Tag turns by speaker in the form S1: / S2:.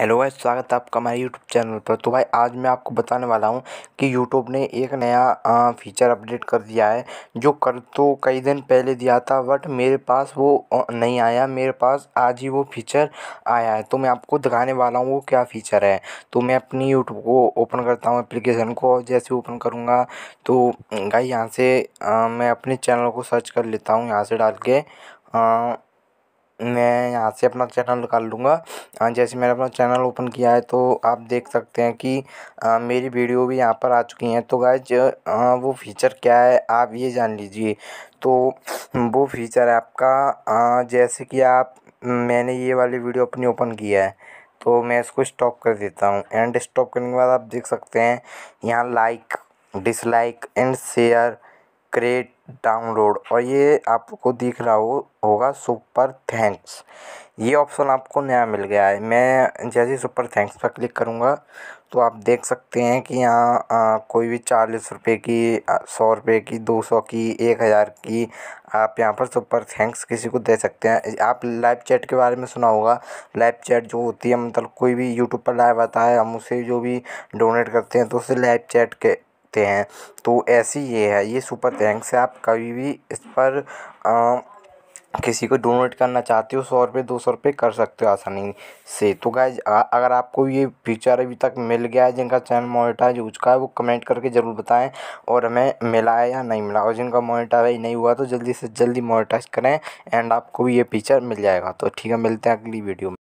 S1: hello भाई स्वागत है आपका हमारे यूट्यूब चैनल पर तो भाई आज मैं आपको बताने वाला हूँ कि यूट्यूब ने एक नया फीचर अपडेट कर दिया है जो कर तो कई दिन पहले दिया था बट मेरे पास वो नहीं आया मेरे पास आज ही वो फीचर आया है तो मैं आपको दिखाने वाला हूँ वो क्या फ़ीचर है तो मैं अपनी यूट्यूब को ओपन करता हूँ एप्लीकेशन को और जैसे ओपन करूँगा तो भाई यहाँ से आ, मैं अपने चैनल को सर्च कर लेता हूँ यहाँ से डाल के मैं यहाँ से अपना चैनल निकाल लूँगा हाँ, जैसे मैंने अपना चैनल ओपन किया है तो आप देख सकते हैं कि मेरी वीडियो भी यहाँ पर आ चुकी हैं तो गाइज वो फ़ीचर क्या है आप ये जान लीजिए तो वो फ़ीचर है आपका जैसे कि आप मैंने ये वाली वीडियो अपनी ओपन किया है तो मैं इसको स्टॉप कर देता हूँ एंड स्टॉप करने के बाद आप देख सकते हैं यहाँ लाइक डिसलाइक एंड शेयर क्रेट डाउनलोड और ये आपको दिख रहा हो होगा सुपर थैंक्स ये ऑप्शन आपको नया मिल गया है मैं जैसे सुपर थैंक्स पर क्लिक करूँगा तो आप देख सकते हैं कि यहाँ कोई भी चालीस रुपये की सौ रुपये की दो सौ की एक हज़ार की आप यहाँ पर सुपर थैंक्स किसी को दे सकते हैं आप लाइव चैट के बारे में सुना होगा लाइव चैट जो होती है मतलब कोई भी यूट्यूब पर लाइव आता है हम उसे जो भी डोनेट करते हैं तो उसे लाइव चैट के सकते हैं तो ऐसी ये है ये सुपर थैंक्स है आप कभी भी इस पर किसी को डोनेट करना चाहते हो सौ रुपये दो सौ रुपये कर सकते हो आसानी से तो गाइज अगर आपको ये फीचर अभी तक मिल गया है जिनका चैनल मोनिटाइज हो चुका है वो कमेंट करके ज़रूर बताएं और हमें मिला है या नहीं मिला और जिनका मोनिटाइज नहीं हुआ तो जल्दी से जल्दी मोनिटाइज करें एंड आपको भी ये फीचर मिल जाएगा तो ठीक है मिलते हैं अगली वीडियो में